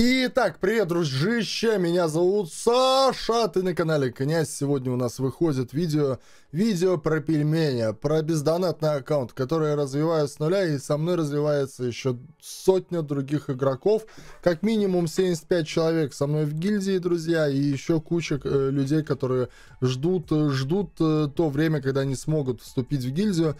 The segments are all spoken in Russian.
Итак, привет, дружище, меня зовут Саша, ты на канале Князь. Сегодня у нас выходит видео, видео про пельмени, про бездонатный аккаунт, который я развиваю с нуля, и со мной развивается еще сотня других игроков. Как минимум 75 человек со мной в гильдии, друзья, и еще куча э, людей, которые ждут, э, ждут э, то время, когда они смогут вступить в гильдию.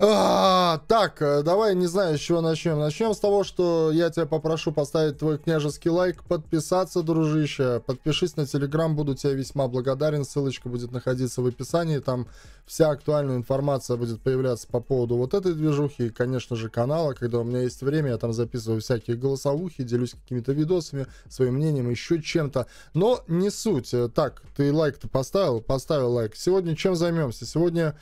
А, так, э, давай, не знаю, с чего начнем. Начнем с того, что я тебя попрошу поставить твой княжеский лайк, подписаться, дружище. Подпишись на Телеграм, буду тебе весьма благодарен. Ссылочка будет находиться в описании. Там вся актуальная информация будет появляться по поводу вот этой движухи и, конечно же, канала. Когда у меня есть время, я там записываю всякие голосовухи, делюсь какими-то видосами, своим мнением, еще чем-то. Но не суть. Э, так, ты лайк-то поставил? Поставил лайк. Сегодня чем займемся? Сегодня...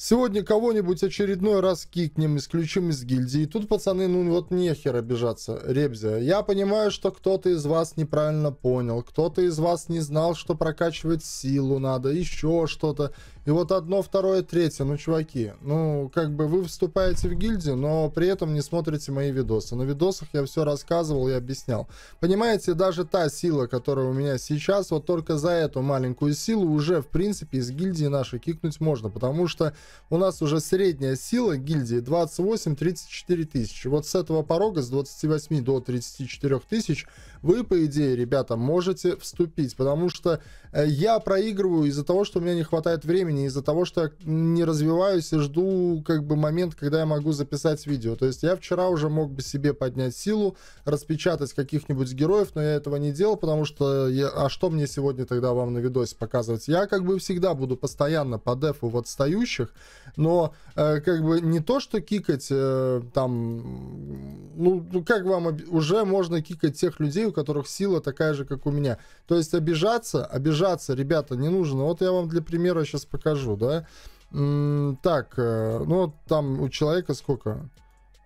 Сегодня кого-нибудь очередной раз кикнем, исключим из гильдии. тут, пацаны, ну вот нехер обижаться. Ребзя, я понимаю, что кто-то из вас неправильно понял, кто-то из вас не знал, что прокачивать силу надо, еще что-то. И вот одно, второе, третье. Ну, чуваки, ну, как бы вы вступаете в гильдию, но при этом не смотрите мои видосы. На видосах я все рассказывал и объяснял. Понимаете, даже та сила, которая у меня сейчас, вот только за эту маленькую силу уже, в принципе, из гильдии нашей кикнуть можно. Потому что у нас уже средняя сила гильдии 28-34 тысячи. Вот с этого порога, с 28 до 34 тысяч, вы, по идее, ребята, можете вступить. Потому что э, я проигрываю из-за того, что у меня не хватает времени времени из-за того, что я не развиваюсь и жду как бы момент, когда я могу записать видео. То есть я вчера уже мог бы себе поднять силу, распечатать каких-нибудь героев, но я этого не делал, потому что я... а что мне сегодня тогда вам на видосе показывать? Я как бы всегда буду постоянно по дефу в отстающих, но э, как бы не то, что кикать э, там ну, ну, как вам, уже можно кикать тех людей, у которых сила такая же, как у меня. То есть обижаться, обижаться, ребята, не нужно. Вот я вам для примера сейчас покажу, да. Так, э, ну, там у человека сколько?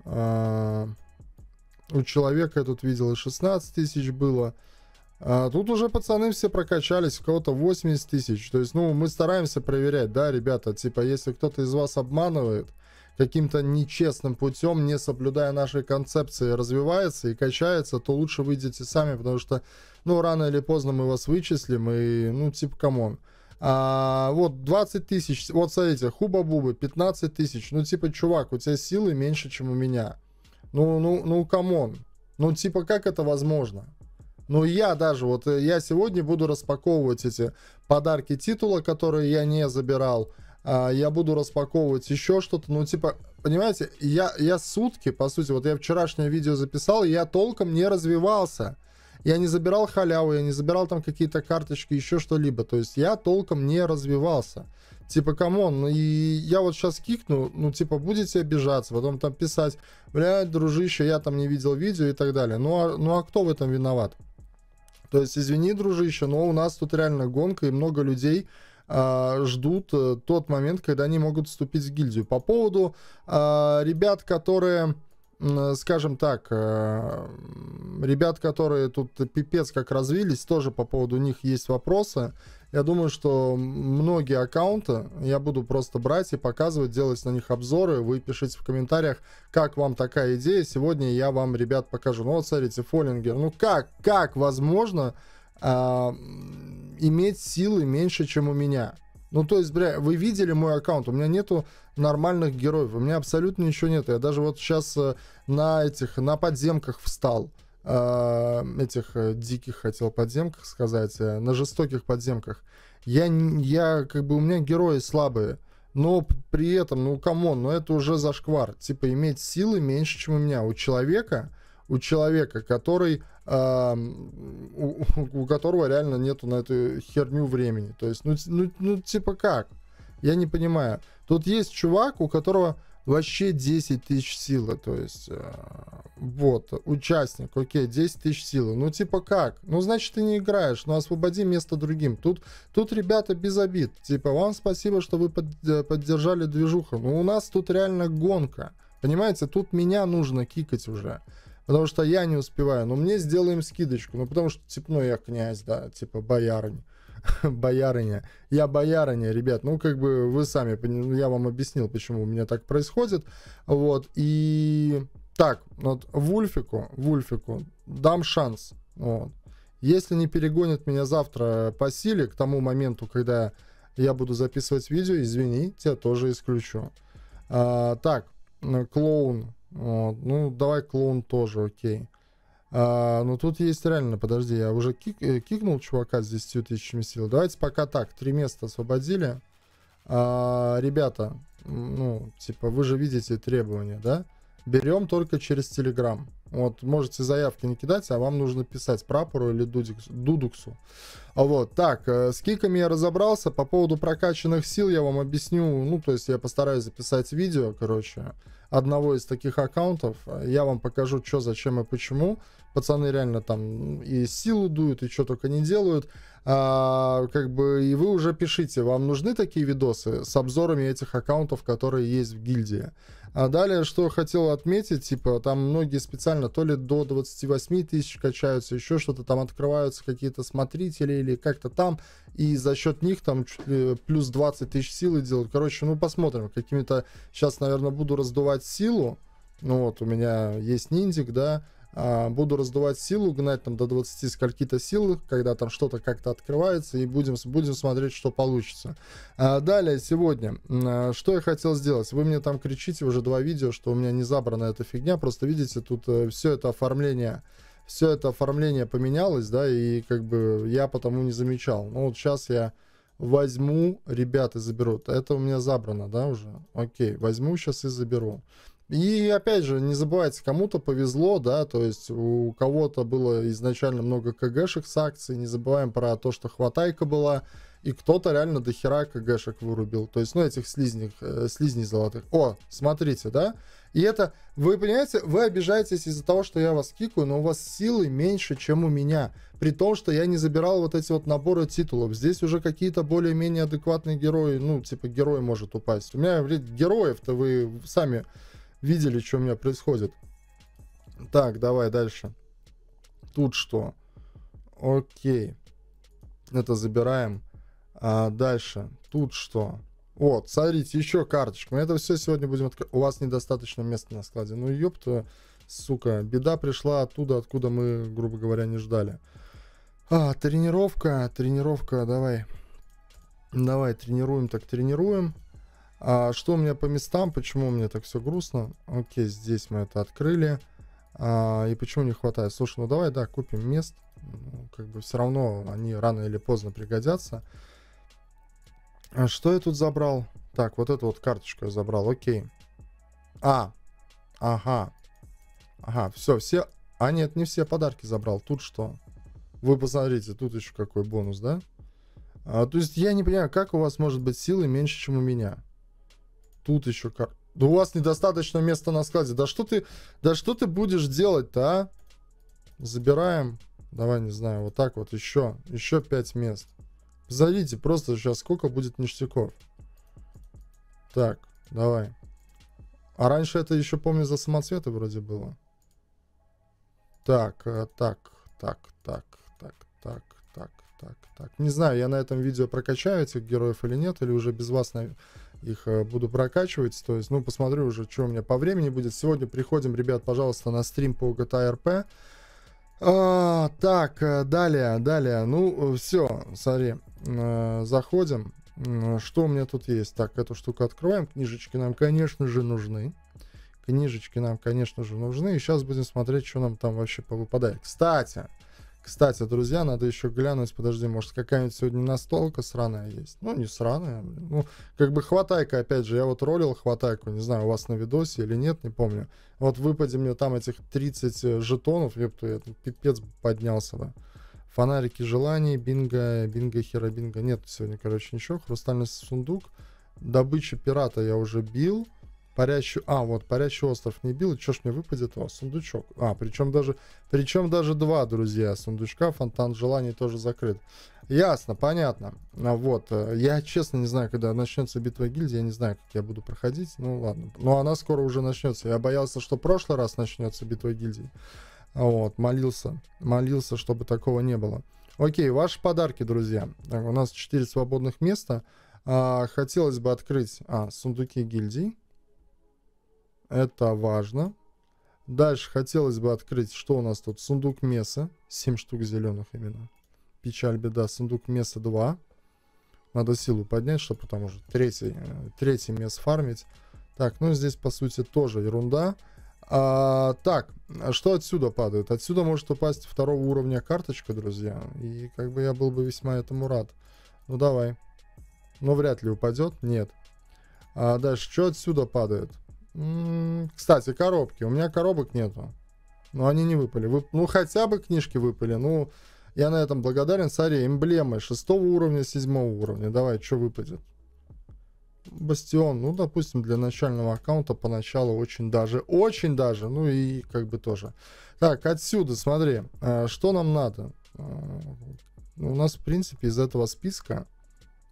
А, у человека я тут видел и 16 тысяч было. А тут уже пацаны все прокачались, у кого-то 80 тысяч. То есть, ну, мы стараемся проверять, да, ребята, типа, если кто-то из вас обманывает, каким-то нечестным путем, не соблюдая нашей концепции, развивается и качается, то лучше выйдите сами, потому что, ну, рано или поздно мы вас вычислим, и, ну, типа, камон. А, вот 20 тысяч, вот смотрите, хуба-бубы, 15 тысяч, ну, типа, чувак, у тебя силы меньше, чем у меня. Ну, ну, ну, камон. Ну, типа, как это возможно? Ну, я даже, вот э, я сегодня буду распаковывать эти подарки титула, которые я не забирал. А, я буду распаковывать еще что-то. Ну, типа, понимаете, я, я сутки, по сути, вот я вчерашнее видео записал, я толком не развивался. Я не забирал халяву, я не забирал там какие-то карточки, еще что-либо. То есть я толком не развивался. Типа, камон, ну, и я вот сейчас кикну, ну, типа, будете обижаться, потом там писать, блядь, дружище, я там не видел видео и так далее. Ну, а, ну, а кто в этом виноват? То есть, извини, дружище, но у нас тут реально гонка и много людей, а, ждут э, тот момент, когда они могут вступить в гильдию. По поводу а, ребят, которые скажем так, э, ребят, которые тут пипец как развились, тоже по поводу них есть вопросы. Я думаю, что многие аккаунты я буду просто брать и показывать, делать на них обзоры. Вы пишите в комментариях, как вам такая идея. Сегодня я вам, ребят, покажу. Ну вот смотрите, Фоллингер. Ну как, как возможно а, иметь силы меньше, чем у меня. Ну, то есть, бля, вы видели мой аккаунт, у меня нету нормальных героев, у меня абсолютно ничего нет. Я даже вот сейчас э, на этих, на подземках встал. А, э, этих диких, хотел подземках сказать, э, на жестоких подземках. Я, я, как бы, у меня герои слабые. Но при этом, ну, камон, ну это уже зашквар. Типа, иметь силы меньше, чем у меня. У человека у человека, который а, у, у которого реально нету на эту херню времени. То есть, ну, ну, ну, типа как? Я не понимаю. Тут есть чувак, у которого вообще 10 тысяч силы, то есть, а, вот, участник, окей, 10 тысяч силы, ну, типа как? Ну, значит, ты не играешь, ну, освободи место другим. Тут, тут ребята без обид, типа, вам спасибо, что вы под, э, поддержали движуху, ну, у нас тут реально гонка, понимаете, тут меня нужно кикать уже потому что я не успеваю, но мне сделаем скидочку, ну потому что, типа, ну я князь, да, типа боярынь, боярыня, я боярыня, ребят, ну как бы вы сами, ну, я вам объяснил, почему у меня так происходит, вот, и так, вот Вульфику, Вульфику дам шанс, вот, если не перегонят меня завтра по силе, к тому моменту, когда я буду записывать видео, извини, тебя тоже исключу. А, так, клоун вот. Ну, давай клоун тоже, окей. А, но ну, тут есть реально, подожди, я уже кик, э, кикнул чувака с 10 тысячами сил. Давайте пока так, три места освободили. А, ребята, ну, типа, вы же видите требования, да? Берем только через Телеграм. Вот, можете заявки не кидать, а вам нужно писать прапору или дудикс, дудуксу. Вот, так, э, с киками я разобрался. По поводу прокачанных сил я вам объясню. Ну, то есть я постараюсь записать видео, короче, одного из таких аккаунтов. Я вам покажу, что, зачем и почему. Пацаны реально там и силу дуют, и что только не делают а, как бы, и вы уже пишите, вам нужны такие видосы с обзорами этих аккаунтов, которые есть в гильдии. А далее, что хотел отметить, типа, там многие специально то ли до 28 тысяч качаются, еще что-то, там открываются какие-то смотрители или как-то там, и за счет них там плюс 20 тысяч силы делают. Короче, ну посмотрим, какими-то, сейчас, наверное, буду раздувать силу, ну вот, у меня есть ниндик, да, а, буду раздувать силу, гнать там до 20 скольки-то сил, когда там что-то как-то открывается, и будем, будем смотреть, что получится. А, далее, сегодня, а, что я хотел сделать? Вы мне там кричите уже два видео, что у меня не забрана эта фигня, просто видите, тут э, все это оформление все это оформление поменялось, да, и как бы я потому не замечал. Ну вот сейчас я возьму, ребята заберут. Это у меня забрано, да, уже? Окей, возьму сейчас и заберу. И опять же, не забывайте, кому-то повезло, да, то есть у кого-то было изначально много КГшек с акций, не забываем про то, что хватайка была, и кто-то реально до хера КГшек вырубил, то есть, ну, этих слизних, э, слизней золотых. О, смотрите, да, и это, вы понимаете, вы обижаетесь из-за того, что я вас кикаю, но у вас силы меньше, чем у меня. При том, что я не забирал вот эти вот наборы титулов. Здесь уже какие-то более-менее адекватные герои, ну, типа, герой может упасть. У меня, блядь, героев-то вы сами видели, что у меня происходит. Так, давай дальше. Тут что? Окей. Это забираем. А дальше. Тут что? Вот, смотрите, еще карточку. Мы это все сегодня будем открывать. У вас недостаточно места на складе. Ну, ёпта, сука. Беда пришла оттуда, откуда мы, грубо говоря, не ждали. А, тренировка, тренировка, давай. Давай, тренируем, так тренируем. А, что у меня по местам, почему у меня так все грустно? Окей, здесь мы это открыли. А, и почему не хватает? Слушай, ну давай, да, купим мест. Ну, как бы все равно они рано или поздно пригодятся. А что я тут забрал? Так, вот эту вот карточку я забрал, окей. А, ага. Ага, все, все... А нет, не все подарки забрал. Тут что? Вы посмотрите, тут еще какой бонус, да? А, то есть я не понимаю, как у вас может быть силы меньше, чем у меня? Тут еще как. Да у вас недостаточно места на складе. Да что ты, да что ты будешь делать-то, а? Забираем. Давай, не знаю, вот так вот. Еще, еще пять мест. Позовите просто сейчас, сколько будет ништяков. Так, давай. А раньше это еще, помню, за самоцветы вроде было. Э, так, так, так, так, так, так, так, так, так. Не знаю, я на этом видео прокачаю этих героев или нет, или уже без вас на... их э, буду прокачивать. То есть, ну, посмотрю уже, что у меня по времени будет. Сегодня приходим, ребят, пожалуйста, на стрим по GTA RP. А, так, э, далее, далее. Ну, э, все, смотри, заходим. Что у меня тут есть? Так, эту штуку открываем. Книжечки нам, конечно же, нужны. Книжечки нам, конечно же, нужны. И сейчас будем смотреть, что нам там вообще повыпадает. Кстати, кстати, друзья, надо еще глянуть, подожди, может, какая-нибудь сегодня настолка сраная есть? Ну, не сраная. Ну, как бы хватайка, опять же, я вот ролил хватайку, не знаю, у вас на видосе или нет, не помню. Вот выпади мне там этих 30 э, жетонов, епту, я пипец поднялся Да. Фонарики желаний, бинго, бинго, хера, бинго. Нет сегодня, короче, ничего. Хрустальный сундук. Добыча пирата я уже бил. Парящий... А, вот, парящий остров не бил. Что ж мне выпадет? О, сундучок. А, причем даже... Причем даже два, друзья, сундучка. Фонтан желаний тоже закрыт. Ясно, понятно. а Вот. Э, я, честно, не знаю, когда начнется битва гильдии. Я не знаю, как я буду проходить. Ну, ладно. Но она скоро уже начнется. Я боялся, что в прошлый раз начнется битва гильдии. Вот, молился. Молился, чтобы такого не было. Окей, ваши подарки, друзья. Так, у нас 4 свободных места. А, хотелось бы открыть а, сундуки гильдии. Это важно. Дальше хотелось бы открыть, что у нас тут. Сундук Меса. 7 штук зеленых именно. Печаль, беда. Сундук Меса 2. Надо силу поднять, чтобы потом уже третий, э, третий мес фармить. Так, ну здесь, по сути, тоже ерунда. А, так, что отсюда падает? Отсюда может упасть второго уровня карточка, друзья. И как бы я был бы весьма этому рад. Ну давай. Но ну, вряд ли упадет. Нет. А дальше, что отсюда падает? Кстати, коробки. У меня коробок нету. Но они не выпали. Вы... Ну, хотя бы книжки выпали. Ну, я на этом благодарен. Смотри, эмблемы шестого уровня, седьмого уровня. Давай, что выпадет? Бастион, ну, допустим, для начального аккаунта поначалу очень даже, очень даже, ну и как бы тоже. Так, отсюда, смотри, а, что нам надо? А, У нас, в принципе, из этого списка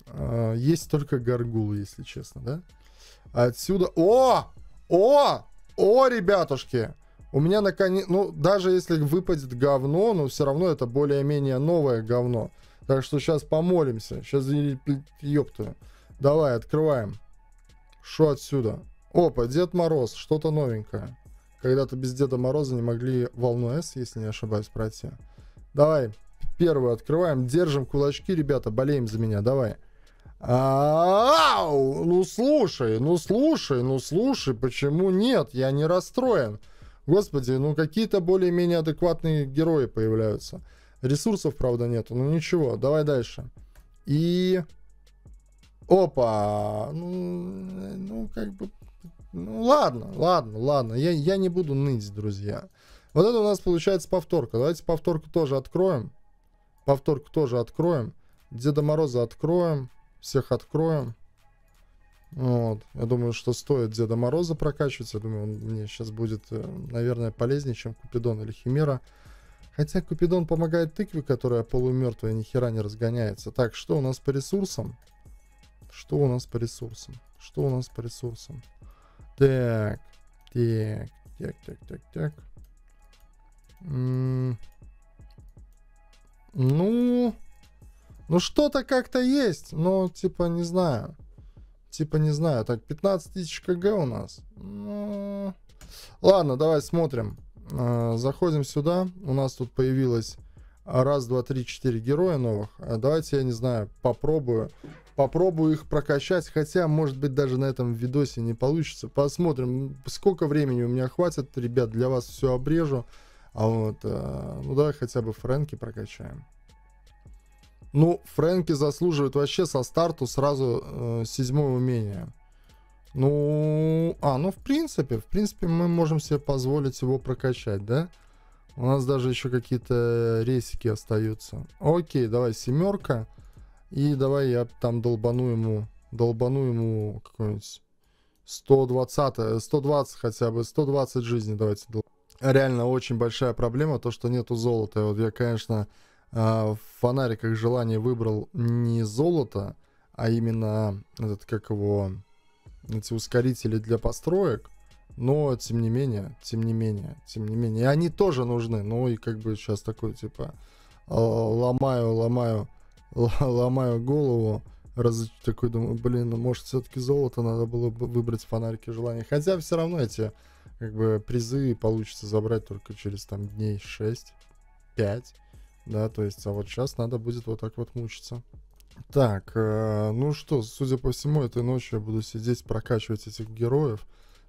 а, есть только горгулы, если честно, да? Отсюда... О! О! О, ребятушки! У меня наконец... Ну, даже если выпадет говно, но ну, все равно это более-менее новое говно. Так что сейчас помолимся. Сейчас, ёпта. Давай, открываем. Что отсюда? Опа, Дед Мороз, что-то новенькое. Когда-то без Деда Мороза не могли волну С, если не ошибаюсь, пройти. Давай, первую открываем, держим кулачки, ребята, болеем за меня, давай. Давай. Ау! Ну слушай, ну слушай, ну слушай, почему нет? Я не расстроен. Господи, ну какие-то более-менее адекватные герои появляются. Ресурсов, правда, нету. Ну ничего, давай дальше. И... Опа! Ну, ну как бы... Ну ладно, ладно, ладно. Я, я не буду ныть, друзья. Вот это у нас получается повторка. Давайте повторку тоже откроем. Повторку тоже откроем. Деда Мороза откроем всех откроем. Вот. Я думаю, что стоит Деда Мороза прокачивать. Я думаю, он мне сейчас будет, э, наверное, полезнее, чем Купидон или Химера. Хотя Купидон помогает тыкве, которая полумертвая, ни хера не разгоняется. Так, что у нас по ресурсам? Что у нас по ресурсам? Что у нас по ресурсам? Так, так, так, так, так, так. М -м ну, ну, что-то как-то есть, но, типа, не знаю. Типа, не знаю. Так, 15 тысяч КГ у нас. Ну... Ладно, давай смотрим. Э, заходим сюда. У нас тут появилось раз, два, три, четыре героя новых. Э, давайте, я не знаю, попробую. Попробую их прокачать, хотя, может быть, даже на этом видосе не получится. Посмотрим, сколько времени у меня хватит. Ребят, для вас все обрежу. А вот, э, ну давай хотя бы Фрэнки прокачаем. Ну, Фрэнки заслуживает вообще со старту сразу э, седьмое умение. Ну, а, ну, в принципе, в принципе, мы можем себе позволить его прокачать, да? У нас даже еще какие-то рейсики остаются. Окей, давай семерка. И давай я там долбану ему, долбану ему какой-нибудь 120, 120 хотя бы, 120 жизни. давайте. Реально очень большая проблема, то, что нету золота. Вот я, конечно, в а, фонариках желаний выбрал не золото, а именно этот, как его, эти ускорители для построек, но тем не менее, тем не менее, тем не менее, и они тоже нужны, ну и как бы сейчас такой, типа, а, ломаю, ломаю, ломаю голову, раз такой думаю, блин, ну, может все-таки золото надо было бы выбрать фонарики желания. Хотя все равно эти как бы призы получится забрать только через там дней 6-5 да, то есть, а вот сейчас надо будет вот так вот мучиться. Так, э, ну что, судя по всему, этой ночью я буду сидеть, прокачивать этих героев.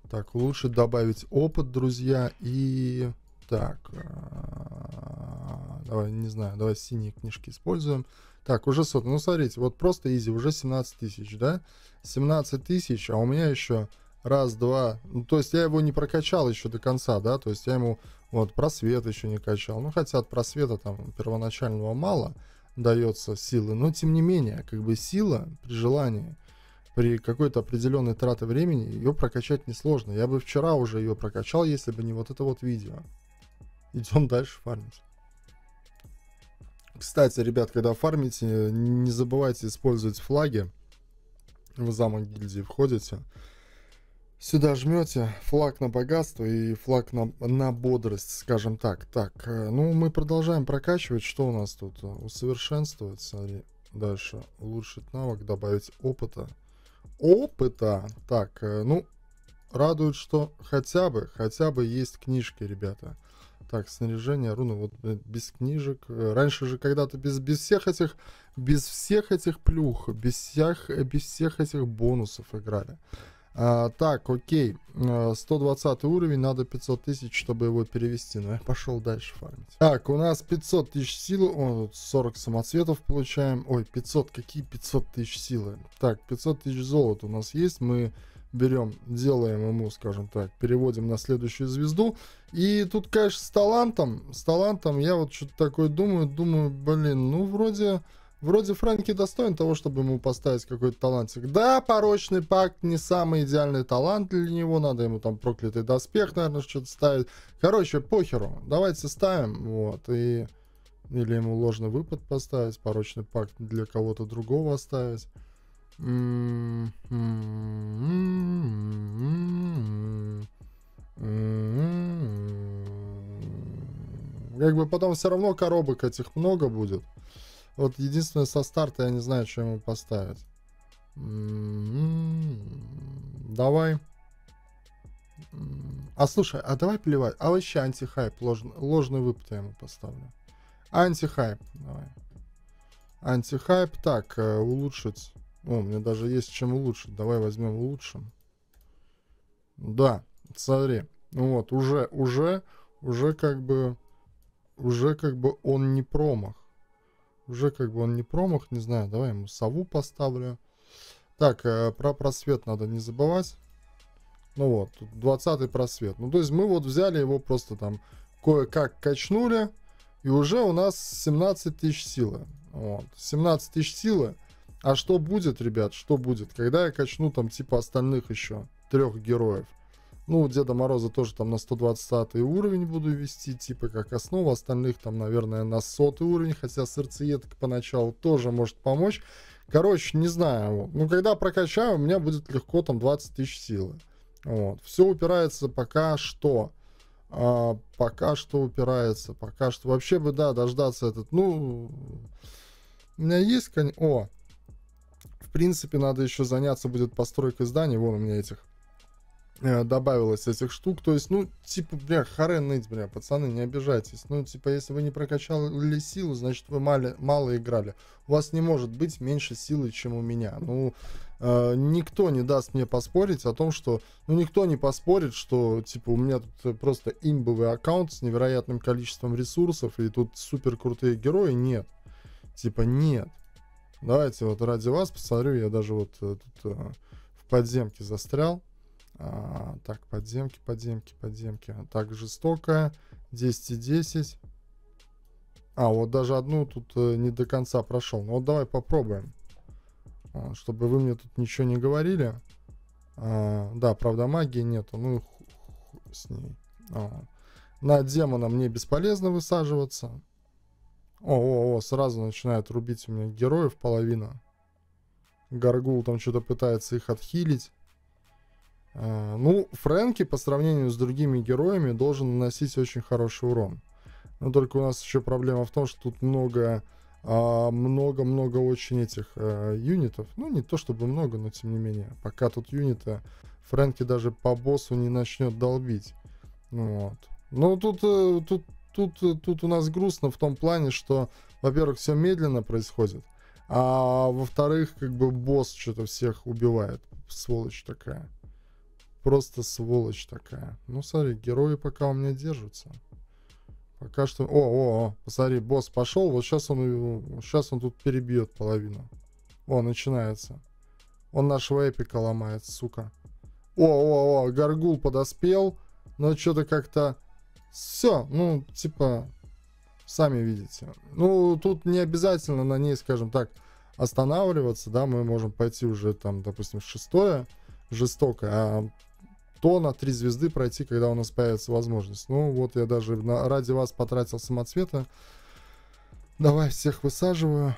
Так, лучше добавить опыт, друзья, и... Так, э, давай, не знаю, давай синие книжки используем. Так, уже сот, ну смотрите, вот просто изи, уже 17 тысяч, да? 17 тысяч, а у меня еще раз, два, ну то есть я его не прокачал еще до конца, да? То есть я ему вот, просвет еще не качал. Ну, хотя от просвета там первоначального мало дается силы, но тем не менее, как бы сила при желании, при какой-то определенной трате времени ее прокачать несложно. Я бы вчера уже ее прокачал, если бы не вот это вот видео. Идем дальше фармить. Кстати, ребят, когда фармите, не забывайте использовать флаги. В замок гильдии входите. Сюда жмете флаг на богатство и флаг на, на бодрость, скажем так. Так, э, ну мы продолжаем прокачивать. Что у нас тут? Э, Усовершенствовать, Дальше. Улучшить навык, добавить опыта. Опыта! Так, э, ну, радует, что хотя бы, хотя бы есть книжки, ребята. Так, снаряжение, руны, вот без книжек. Раньше же когда-то без, без всех этих, без всех этих плюх, без всех, без всех этих бонусов играли. А, так, окей. 120 а, уровень, надо 500 тысяч, чтобы его перевести. Но ну, я пошел дальше фармить. Так, у нас 500 тысяч силы. О, 40 самоцветов получаем. Ой, 500, какие 500 тысяч силы? Так, 500 тысяч золота у нас есть. Мы берем, делаем ему, скажем так, переводим на следующую звезду. И тут, конечно, с талантом, с талантом я вот что-то такое думаю. Думаю, блин, ну вроде... Вроде Фрэнки достоин того, чтобы ему поставить какой-то талантик. Да, порочный пакт не самый идеальный талант для него. Надо ему там проклятый доспех, наверное, что-то ставить. Короче, похеру. Давайте ставим. Вот. И... Или ему ложный выпад поставить, порочный пакт для кого-то другого оставить. Как бы потом все равно коробок этих много будет. Вот единственное, со старта я не знаю, что ему поставить. Давай. М-м. А слушай, а давай плевать. А вообще антихайп, ложный, ложный выпад я ему поставлю. Антихайп, давай. Антихайп, так, э, улучшить. О, у меня даже есть чем улучшить. Давай возьмем улучшим. Да, смотри. Вот, уже, уже, уже как бы, уже как бы он не промах. Уже как бы он не промах, не знаю. Давай ему сову поставлю. Так, э, про просвет надо не забывать. Ну вот, 20 просвет. Ну, то есть мы вот взяли его просто там кое-как качнули. И уже у нас 17 тысяч силы. Вот. 17 тысяч силы. А что будет, ребят, что будет, когда я качну там типа остальных еще трех героев? Ну, Деда Мороза тоже там на 120 уровень буду вести, типа как основу. Остальных там, наверное, на 100 уровень, хотя сердцеедка поначалу тоже может помочь. Короче, не знаю. Ну, когда прокачаю, у меня будет легко там 20 тысяч силы. Вот. Все упирается пока что. А, пока что упирается. Пока что. Вообще бы, да, дождаться этот. Ну, у меня есть конь. О! В принципе, надо еще заняться будет постройкой зданий. Вон у меня этих Э, добавилось этих штук. То есть, ну, типа, бля, харе ныть, бля, пацаны, не обижайтесь. Ну, типа, если вы не прокачали силу, значит, вы мало, мало играли. У вас не может быть меньше силы, чем у меня. Ну, э, никто не даст мне поспорить о том, что... Ну, никто не поспорит, что, типа, у меня тут э, просто имбовый аккаунт с невероятным количеством ресурсов, и тут супер крутые герои. Нет. Типа, нет. Давайте вот ради вас посмотрю, я даже вот э, тут э, в подземке застрял. А, так, подземки, подземки, подземки. Так, жестокая. 10 и 10. А, вот даже одну тут э, не до конца прошел. Ну вот давай попробуем. А, чтобы вы мне тут ничего не говорили. А, да, правда, магии нету. Ну, с ней. На демона мне бесполезно высаживаться. О, о, о, сразу начинает рубить у меня героев половина. Гаргул там что-то пытается их отхилить. А, ну, Фрэнки по сравнению с другими героями должен наносить очень хороший урон. Но только у нас еще проблема в том, что тут много а, много-много очень этих э, юнитов. Ну, не то чтобы много, но тем не менее. Пока тут юнита Фрэнки даже по боссу не начнет долбить. Ну вот. Но тут, э, тут, тут, тут у нас грустно в том плане, что, во-первых, все медленно происходит, а во-вторых, как бы босс что-то всех убивает. Сволочь такая. Просто сволочь такая. Ну, смотри, герои пока у меня держатся. Пока что... О, о, о, посмотри, босс пошел. Вот сейчас он, сейчас он тут перебьет половину. О, начинается. Он нашего эпика ломает, сука. О, о, о, горгул подоспел. Но что-то как-то... Все, ну, типа, сами видите. Ну, тут не обязательно на ней, скажем так, останавливаться, да, мы можем пойти уже там, допустим, шестое жестокое, а то на три звезды пройти, когда у нас появится возможность. Ну, вот я даже на, ради вас потратил самоцвета. Давай всех высаживаю.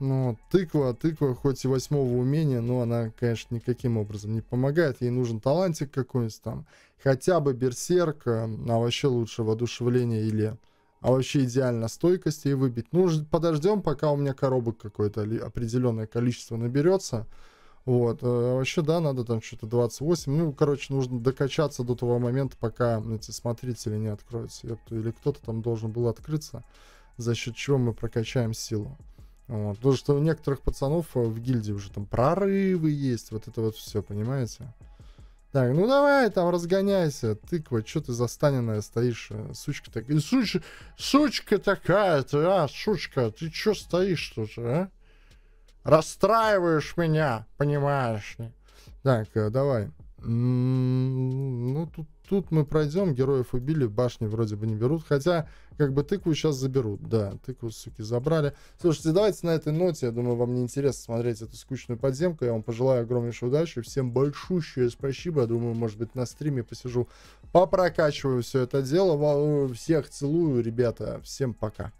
Ну, тыква, тыква, хоть и восьмого умения, но она, конечно, никаким образом не помогает. Ей нужен талантик какой-нибудь там. Хотя бы берсерк, э, а вообще лучше воодушевление или... А вообще идеально стойкости и выбить. Ну, подождем, пока у меня коробок какое-то определенное количество наберется. Вот, э, а вообще, да, надо там что-то 28, ну, короче, нужно докачаться до того момента, пока эти смотрители не откроются, или кто-то там должен был открыться, за счет чего мы прокачаем силу. Вот, потому что у некоторых пацанов э, в гильдии уже там прорывы есть, вот это вот все, понимаете? Так, ну давай там разгоняйся, тыква, что ты застаненная стоишь, э, сучка такая, суч, сучка такая ты, а, сучка, ты что стоишь тут, а? Расстраиваешь меня, понимаешь ли? Так, э, давай. Ну, тут, тут мы пройдем, героев убили, башни вроде бы не берут, хотя, как бы, тыкву сейчас заберут, да, тыкву, суки, забрали. Слушайте, давайте на этой ноте, я думаю, вам не интересно смотреть эту скучную подземку, я вам пожелаю огромнейшей удачи, всем большущее спасибо, я думаю, может быть, на стриме посижу, попрокачиваю все это дело, э, всех целую, ребята, всем пока.